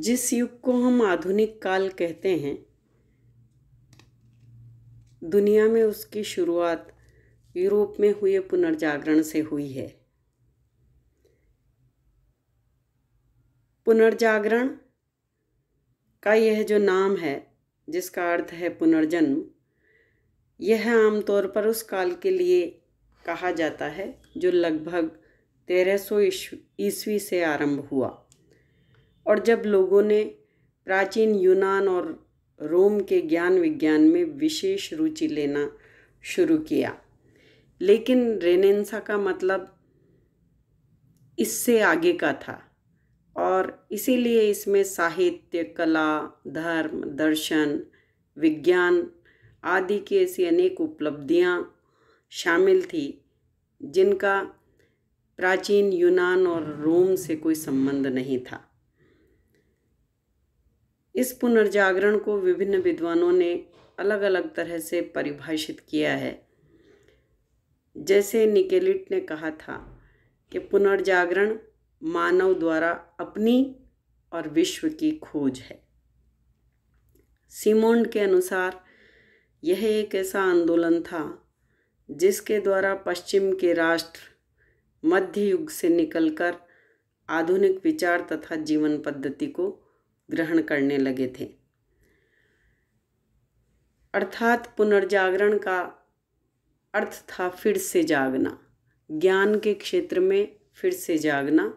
जिस युग को हम आधुनिक काल कहते हैं दुनिया में उसकी शुरुआत यूरोप में हुए पुनर्जागरण से हुई है पुनर्जागरण का यह जो नाम है जिसका अर्थ है पुनर्जन्म यह आमतौर पर उस काल के लिए कहा जाता है जो लगभग तेरह सौ ईस्वी से आरंभ हुआ और जब लोगों ने प्राचीन यूनान और रोम के ज्ञान विज्ञान में विशेष रुचि लेना शुरू किया लेकिन रेनेंसा का मतलब इससे आगे का था और इसीलिए इसमें साहित्य कला धर्म दर्शन विज्ञान आदि की ऐसी अनेक उपलब्धियाँ शामिल थी जिनका प्राचीन यूनान और रोम से कोई संबंध नहीं था इस पुनर्जागरण को विभिन्न विद्वानों ने अलग अलग तरह से परिभाषित किया है जैसे निकेलिट ने कहा था कि पुनर्जागरण मानव द्वारा अपनी और विश्व की खोज है सीमोंड के अनुसार यह एक ऐसा आंदोलन था जिसके द्वारा पश्चिम के राष्ट्र मध्य युग से निकलकर आधुनिक विचार तथा जीवन पद्धति को ग्रहण करने लगे थे अर्थात पुनर्जागरण का अर्थ था फिर से जागना ज्ञान के क्षेत्र में फिर से जागना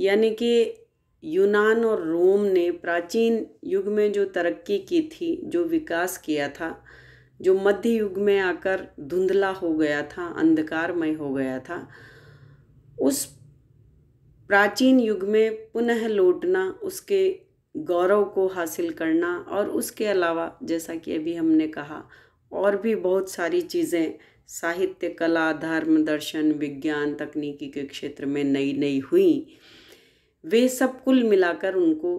यानी कि यूनान और रोम ने प्राचीन युग में जो तरक्की की थी जो विकास किया था जो मध्य युग में आकर धुंधला हो गया था अंधकारमय हो गया था उस प्राचीन युग में पुनः लौटना उसके गौरव को हासिल करना और उसके अलावा जैसा कि अभी हमने कहा और भी बहुत सारी चीज़ें साहित्य कला धर्म दर्शन विज्ञान तकनीकी के क्षेत्र में नई नई हुई वे सब कुल मिलाकर उनको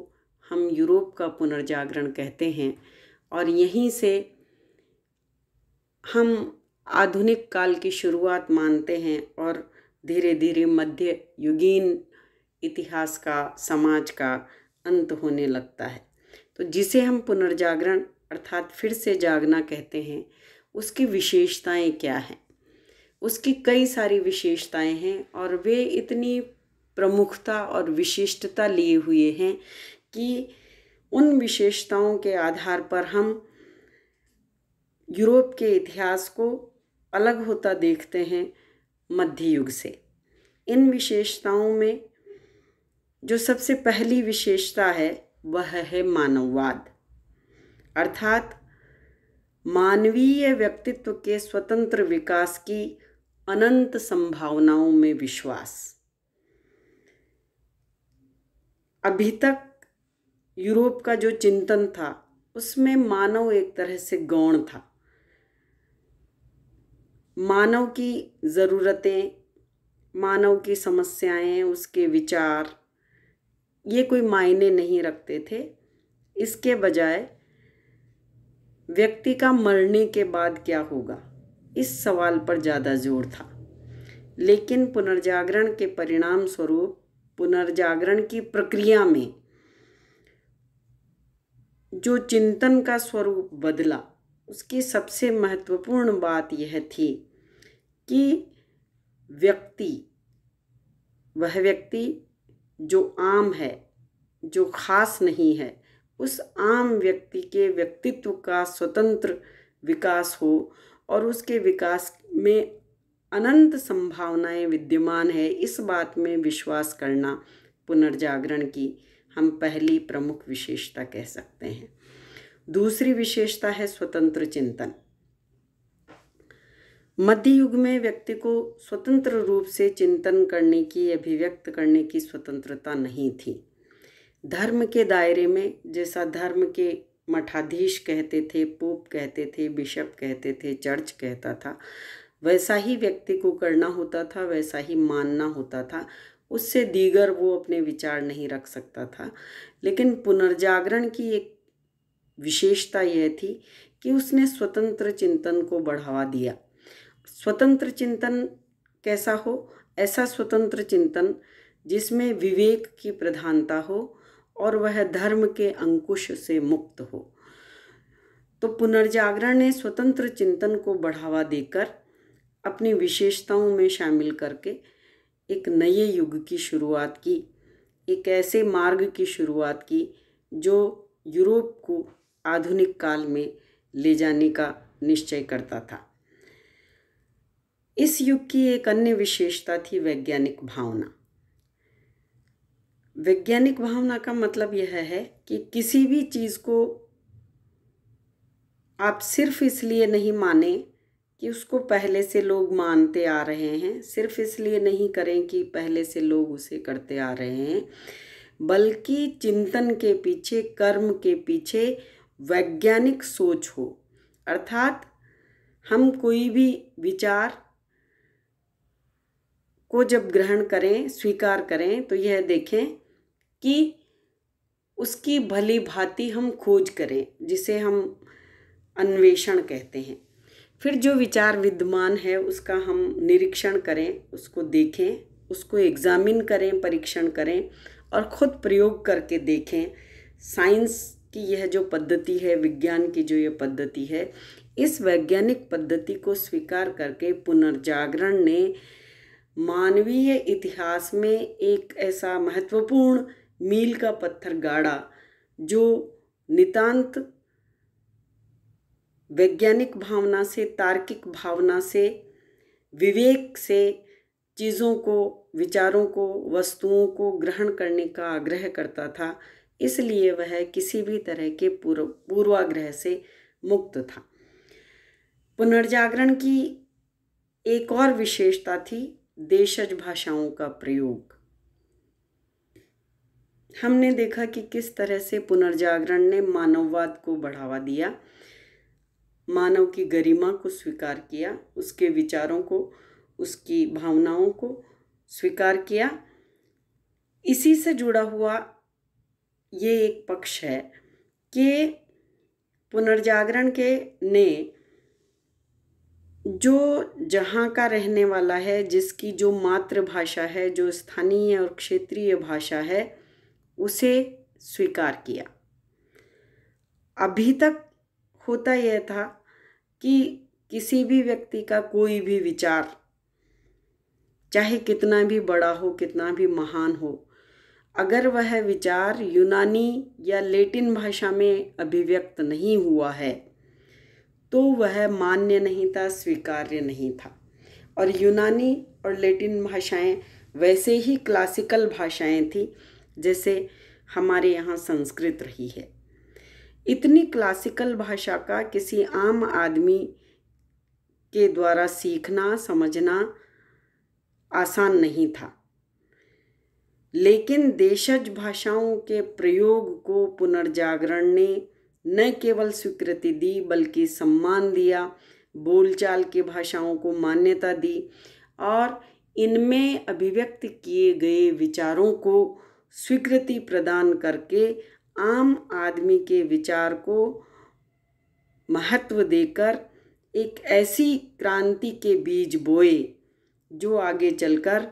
हम यूरोप का पुनर्जागरण कहते हैं और यहीं से हम आधुनिक काल की शुरुआत मानते हैं और धीरे धीरे मध्य युगीन इतिहास का समाज का अंत होने लगता है तो जिसे हम पुनर्जागरण अर्थात फिर से जागना कहते हैं उसकी विशेषताएं क्या हैं उसकी कई सारी विशेषताएं हैं और वे इतनी प्रमुखता और विशिष्टता लिए हुए हैं कि उन विशेषताओं के आधार पर हम यूरोप के इतिहास को अलग होता देखते हैं मध्य युग से इन विशेषताओं में जो सबसे पहली विशेषता है वह है मानववाद अर्थात मानवीय व्यक्तित्व के स्वतंत्र विकास की अनंत संभावनाओं में विश्वास अभी तक यूरोप का जो चिंतन था उसमें मानव एक तरह से गौण था मानव की ज़रूरतें मानव की समस्याएं उसके विचार ये कोई मायने नहीं रखते थे इसके बजाय व्यक्ति का मरने के बाद क्या होगा इस सवाल पर ज़्यादा जोर था लेकिन पुनर्जागरण के परिणाम स्वरूप पुनर्जागरण की प्रक्रिया में जो चिंतन का स्वरूप बदला उसकी सबसे महत्वपूर्ण बात यह थी कि व्यक्ति वह व्यक्ति जो आम है जो खास नहीं है उस आम व्यक्ति के व्यक्तित्व का स्वतंत्र विकास हो और उसके विकास में अनंत संभावनाएं विद्यमान है इस बात में विश्वास करना पुनर्जागरण की हम पहली प्रमुख विशेषता कह सकते हैं दूसरी विशेषता है स्वतंत्र चिंतन मध्य युग में व्यक्ति को स्वतंत्र रूप से चिंतन करने की अभिव्यक्त करने की स्वतंत्रता नहीं थी धर्म के दायरे में जैसा धर्म के मठाधीश कहते थे पोप कहते थे बिशप कहते थे चर्च कहता था वैसा ही व्यक्ति को करना होता था वैसा ही मानना होता था उससे दीगर वो अपने विचार नहीं रख सकता था लेकिन पुनर्जागरण की एक विशेषता यह थी कि उसने स्वतंत्र चिंतन को बढ़ावा दिया स्वतंत्र चिंतन कैसा हो ऐसा स्वतंत्र चिंतन जिसमें विवेक की प्रधानता हो और वह धर्म के अंकुश से मुक्त हो तो पुनर्जागरण ने स्वतंत्र चिंतन को बढ़ावा देकर अपनी विशेषताओं में शामिल करके एक नए युग की शुरुआत की एक ऐसे मार्ग की शुरुआत की जो यूरोप को आधुनिक काल में ले जाने का निश्चय करता था इस युग की एक अन्य विशेषता थी वैज्ञानिक भावना वैज्ञानिक भावना का मतलब यह है कि किसी भी चीज़ को आप सिर्फ इसलिए नहीं माने कि उसको पहले से लोग मानते आ रहे हैं सिर्फ इसलिए नहीं करें कि पहले से लोग उसे करते आ रहे हैं बल्कि चिंतन के पीछे कर्म के पीछे वैज्ञानिक सोच हो अर्थात हम कोई भी विचार को जब ग्रहण करें स्वीकार करें तो यह देखें कि उसकी भली भांति हम खोज करें जिसे हम अन्वेषण कहते हैं फिर जो विचार विद्यमान है उसका हम निरीक्षण करें उसको देखें उसको एग्ज़ामिन करें परीक्षण करें और ख़ुद प्रयोग करके देखें साइंस की यह जो पद्धति है विज्ञान की जो ये पद्धति है इस वैज्ञानिक पद्धति को स्वीकार करके पुनर्जागरण ने मानवीय इतिहास में एक ऐसा महत्वपूर्ण मील का पत्थर गाड़ा जो नितांत वैज्ञानिक भावना से तार्किक भावना से विवेक से चीज़ों को विचारों को वस्तुओं को ग्रहण करने का आग्रह करता था इसलिए वह किसी भी तरह के पूर्व पूर्वाग्रह से मुक्त था पुनर्जागरण की एक और विशेषता थी देशज भाषाओं का प्रयोग हमने देखा कि किस तरह से पुनर्जागरण ने मानववाद को बढ़ावा दिया मानव की गरिमा को स्वीकार किया उसके विचारों को उसकी भावनाओं को स्वीकार किया इसी से जुड़ा हुआ ये एक पक्ष है कि पुनर्जागरण के ने जो जहाँ का रहने वाला है जिसकी जो मातृभाषा है जो स्थानीय और क्षेत्रीय भाषा है उसे स्वीकार किया अभी तक होता यह था कि किसी भी व्यक्ति का कोई भी विचार चाहे कितना भी बड़ा हो कितना भी महान हो अगर वह विचार यूनानी या लेटिन भाषा में अभिव्यक्त नहीं हुआ है तो वह मान्य नहीं था स्वीकार्य नहीं था और यूनानी और लेटिन भाषाएं वैसे ही क्लासिकल भाषाएं थी जैसे हमारे यहाँ संस्कृत रही है इतनी क्लासिकल भाषा का किसी आम आदमी के द्वारा सीखना समझना आसान नहीं था लेकिन देशज भाषाओं के प्रयोग को पुनर्जागरण ने न केवल स्वीकृति दी बल्कि सम्मान दिया बोलचाल की भाषाओं को मान्यता दी और इनमें अभिव्यक्त किए गए विचारों को स्वीकृति प्रदान करके आम आदमी के विचार को महत्व देकर एक ऐसी क्रांति के बीज बोए जो आगे चलकर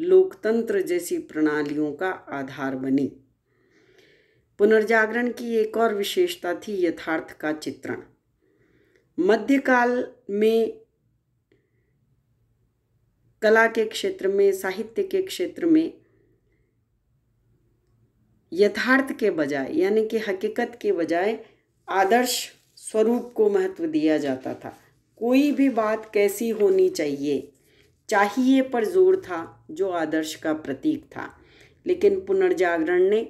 लोकतंत्र जैसी प्रणालियों का आधार बनी पुनर्जागरण की एक और विशेषता थी यथार्थ का चित्रण मध्यकाल में कला के क्षेत्र में साहित्य के क्षेत्र में यथार्थ के बजाय यानी कि हकीकत के बजाय आदर्श स्वरूप को महत्व दिया जाता था कोई भी बात कैसी होनी चाहिए चाहिए पर जोर था जो आदर्श का प्रतीक था लेकिन पुनर्जागरण ने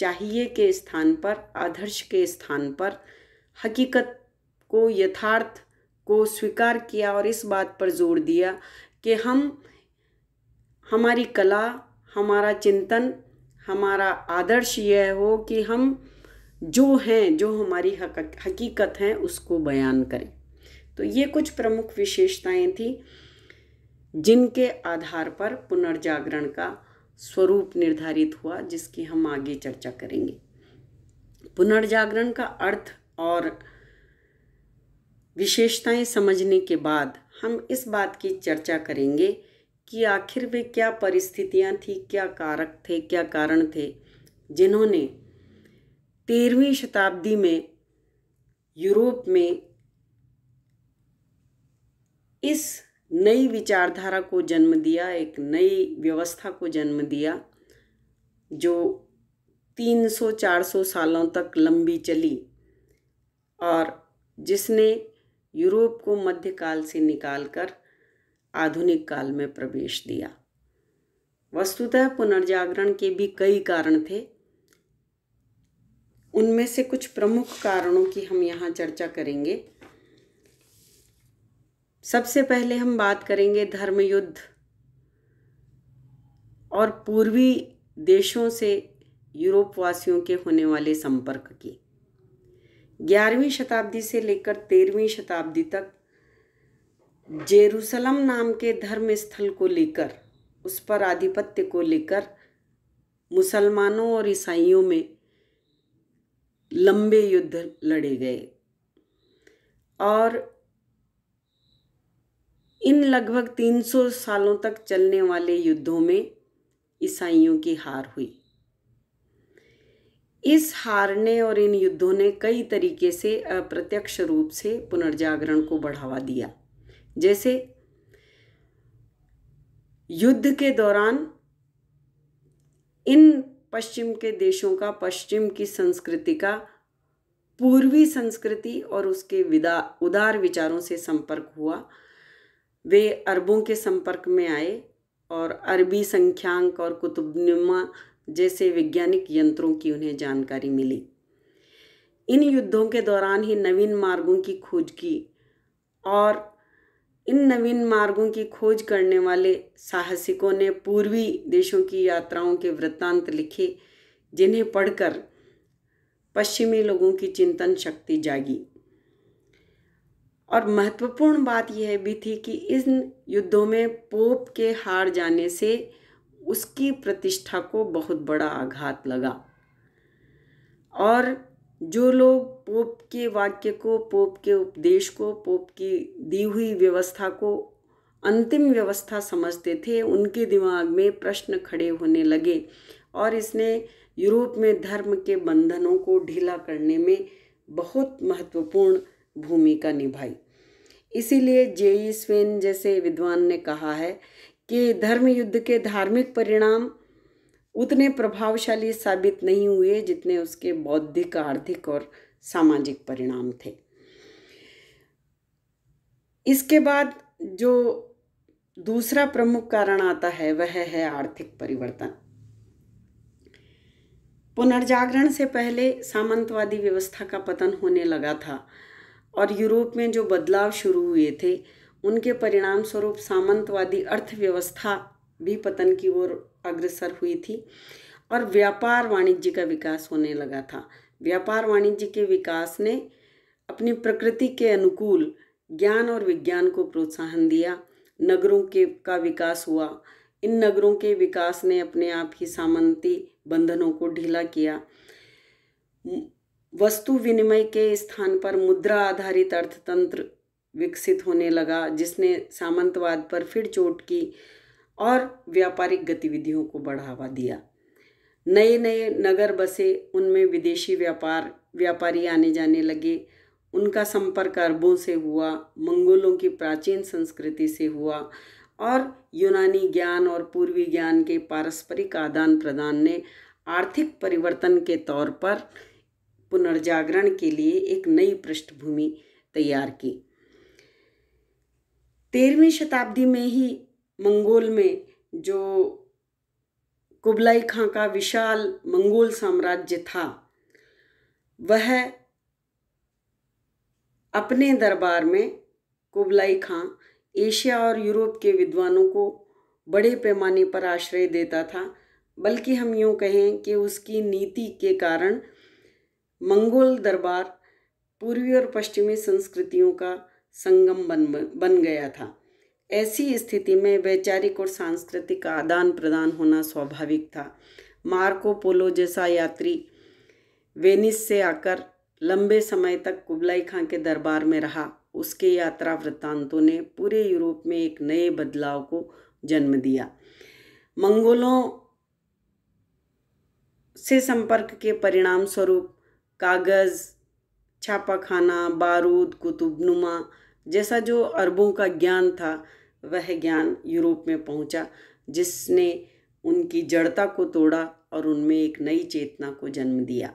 चाहिए के स्थान पर आदर्श के स्थान पर हकीकत को यथार्थ को स्वीकार किया और इस बात पर जोर दिया कि हम हमारी कला हमारा चिंतन हमारा आदर्श यह हो कि हम जो हैं जो हमारी हकीकत हैं उसको बयान करें तो ये कुछ प्रमुख विशेषताएं थी जिनके आधार पर पुनर्जागरण का स्वरूप निर्धारित हुआ जिसकी हम आगे चर्चा करेंगे पुनर्जागरण का अर्थ और विशेषताएं समझने के बाद हम इस बात की चर्चा करेंगे कि आखिर में क्या परिस्थितियां थी क्या कारक थे क्या कारण थे जिन्होंने तेरहवीं शताब्दी में यूरोप में इस नई विचारधारा को जन्म दिया एक नई व्यवस्था को जन्म दिया जो 300-400 सालों तक लंबी चली और जिसने यूरोप को मध्यकाल से निकालकर आधुनिक काल में प्रवेश दिया वस्तुतः पुनर्जागरण के भी कई कारण थे उनमें से कुछ प्रमुख कारणों की हम यहाँ चर्चा करेंगे सबसे पहले हम बात करेंगे धर्मयुद्ध और पूर्वी देशों से यूरोप वासियों के होने वाले संपर्क की ग्यारहवीं शताब्दी से लेकर तेरहवीं शताब्दी तक जेरूसलम नाम के धर्म स्थल को लेकर उस पर आधिपत्य को लेकर मुसलमानों और ईसाइयों में लंबे युद्ध लड़े गए और इन लगभग 300 सालों तक चलने वाले युद्धों में ईसाइयों की हार हुई इस हार ने और इन युद्धों ने कई तरीके से अप्रत्यक्ष रूप से पुनर्जागरण को बढ़ावा दिया जैसे युद्ध के दौरान इन पश्चिम के देशों का पश्चिम की संस्कृति का पूर्वी संस्कृति और उसके विदा उदार विचारों से संपर्क हुआ वे अरबों के संपर्क में आए और अरबी संख्यांक और कुतुबनुमा जैसे वैज्ञानिक यंत्रों की उन्हें जानकारी मिली इन युद्धों के दौरान ही नवीन मार्गों की खोज की और इन नवीन मार्गों की खोज करने वाले साहसिकों ने पूर्वी देशों की यात्राओं के वृत्तांत लिखे जिन्हें पढ़कर पश्चिमी लोगों की चिंतन शक्ति जागी और महत्वपूर्ण बात यह भी थी कि इन युद्धों में पोप के हार जाने से उसकी प्रतिष्ठा को बहुत बड़ा आघात लगा और जो लोग पोप के वाक्य को पोप के उपदेश को पोप की दी हुई व्यवस्था को अंतिम व्यवस्था समझते थे उनके दिमाग में प्रश्न खड़े होने लगे और इसने यूरोप में धर्म के बंधनों को ढीला करने में बहुत महत्वपूर्ण भूमिका निभाई इसीलिए जेई स्वेन जैसे विद्वान ने कहा है कि धर्म युद्ध के धार्मिक परिणाम उतने प्रभावशाली साबित नहीं हुए जितने उसके बौद्धिक आर्थिक और सामाजिक परिणाम थे इसके बाद जो दूसरा प्रमुख कारण आता है वह है आर्थिक परिवर्तन पुनर्जागरण से पहले सामंतवादी व्यवस्था का पतन होने लगा था और यूरोप में जो बदलाव शुरू हुए थे उनके परिणाम स्वरूप सामंतवादी अर्थव्यवस्था भी पतन की ओर अग्रसर हुई थी और व्यापार वाणिज्य का विकास होने लगा था व्यापार वाणिज्य के विकास ने अपनी प्रकृति के अनुकूल ज्ञान और विज्ञान को प्रोत्साहन दिया नगरों के का विकास हुआ इन नगरों के विकास ने अपने आप ही सामंती बंधनों को ढीला किया वस्तु विनिमय के स्थान पर मुद्रा आधारित अर्थतंत्र विकसित होने लगा जिसने सामंतवाद पर फिर चोट की और व्यापारिक गतिविधियों को बढ़ावा दिया नए नए नगर बसे उनमें विदेशी व्यापार व्यापारी आने जाने लगे उनका संपर्क अरबों से हुआ मंगोलों की प्राचीन संस्कृति से हुआ और यूनानी ज्ञान और पूर्वी ज्ञान के पारस्परिक आदान प्रदान ने आर्थिक परिवर्तन के तौर पर पुनर्जागरण के लिए एक नई पृष्ठभूमि तैयार की तेरहवीं शताब्दी में ही मंगोल में जो कुबलाई खां का विशाल मंगोल साम्राज्य था वह अपने दरबार में कुबलाई खां एशिया और यूरोप के विद्वानों को बड़े पैमाने पर आश्रय देता था बल्कि हम यूँ कहें कि उसकी नीति के कारण मंगोल दरबार पूर्वी और पश्चिमी संस्कृतियों का संगम बन बन गया था ऐसी स्थिति में वैचारिक और सांस्कृतिक आदान प्रदान होना स्वाभाविक था मार्को पोलो जैसा यात्री वेनिस से आकर लंबे समय तक कुबलाई खां के दरबार में रहा उसके यात्रा वृत्तांतों ने पूरे यूरोप में एक नए बदलाव को जन्म दिया मंगोलों से संपर्क के परिणाम स्वरूप कागज़ छापा खाना बारूद कुतुबनुमा जैसा जो अरबों का ज्ञान था वह ज्ञान यूरोप में पहुंचा जिसने उनकी जड़ता को तोड़ा और उनमें एक नई चेतना को जन्म दिया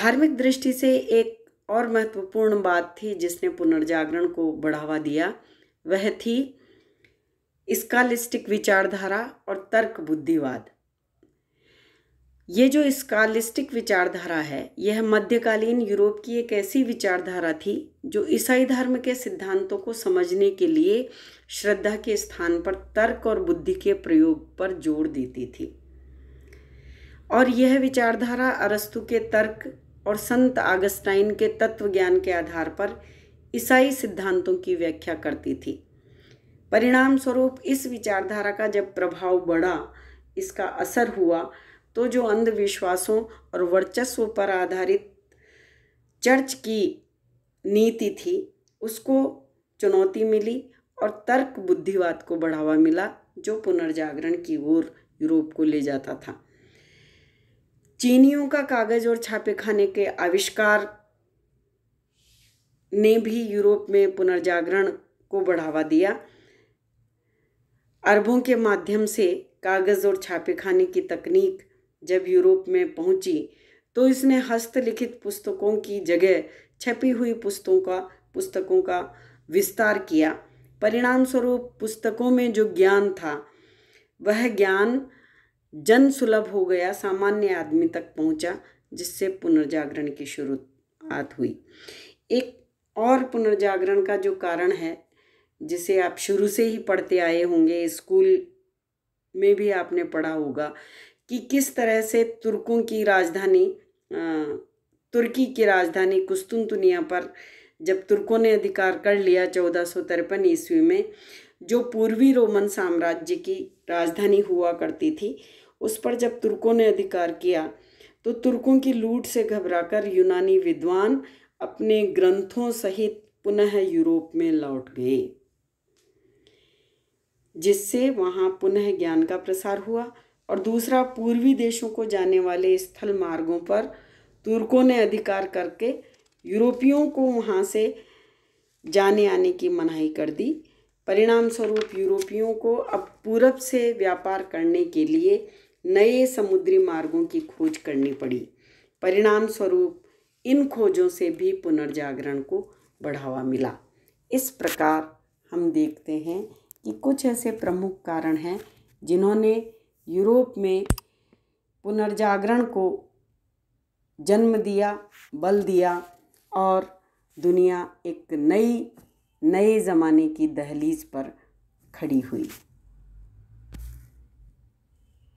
धार्मिक दृष्टि से एक और महत्वपूर्ण बात थी जिसने पुनर्जागरण को बढ़ावा दिया वह थी इसकालिस्टिक विचारधारा और तर्क बुद्धिवाद ये जो स्कालिस्टिक विचारधारा है यह मध्यकालीन यूरोप की एक ऐसी विचारधारा थी जो ईसाई धर्म के सिद्धांतों को समझने के लिए श्रद्धा के स्थान पर तर्क और बुद्धि के प्रयोग पर जोर देती थी और यह विचारधारा अरस्तु के तर्क और संत आगस्टाइन के तत्व ज्ञान के आधार पर ईसाई सिद्धांतों की व्याख्या करती थी परिणाम स्वरूप इस विचारधारा का जब प्रभाव बढ़ा इसका असर हुआ तो जो अंधविश्वासों और वर्चस्व पर आधारित चर्च की नीति थी उसको चुनौती मिली और तर्क बुद्धिवाद को बढ़ावा मिला जो पुनर्जागरण की ओर यूरोप को ले जाता था चीनियों का कागज और छापेखाने के आविष्कार ने भी यूरोप में पुनर्जागरण को बढ़ावा दिया अरबों के माध्यम से कागज़ और छापेखाने की तकनीक जब यूरोप में पहुंची तो इसने हस्तलिखित पुस्तकों की जगह छपी हुई पुस्तकों का पुस्तकों का विस्तार किया परिणाम स्वरूप पुस्तकों में जो ज्ञान था वह ज्ञान जन सुलभ हो गया सामान्य आदमी तक पहुंचा जिससे पुनर्जागरण की शुरुआत हुई एक और पुनर्जागरण का जो कारण है जिसे आप शुरू से ही पढ़ते आए होंगे स्कूल में भी आपने पढ़ा होगा कि किस तरह से तुर्कों की राजधानी तुर्की की राजधानी कुस्तुनतुनिया पर जब तुर्कों ने अधिकार कर लिया चौदह सौ तिरपन ईस्वी में जो पूर्वी रोमन साम्राज्य की राजधानी हुआ करती थी उस पर जब तुर्कों ने अधिकार किया तो तुर्कों की लूट से घबराकर यूनानी विद्वान अपने ग्रंथों सहित पुनः यूरोप में लौट गए जिससे वहाँ पुनः ज्ञान का प्रसार हुआ और दूसरा पूर्वी देशों को जाने वाले स्थल मार्गों पर तुर्कों ने अधिकार करके यूरोपियों को वहाँ से जाने आने की मनाही कर दी परिणाम स्वरूप यूरोपियों को अब पूरब से व्यापार करने के लिए नए समुद्री मार्गों की खोज करनी पड़ी परिणाम स्वरूप इन खोजों से भी पुनर्जागरण को बढ़ावा मिला इस प्रकार हम देखते हैं कि कुछ ऐसे प्रमुख कारण हैं जिन्होंने यूरोप में पुनर्जागरण को जन्म दिया बल दिया और दुनिया एक नई नए ज़माने की दहलीज पर खड़ी हुई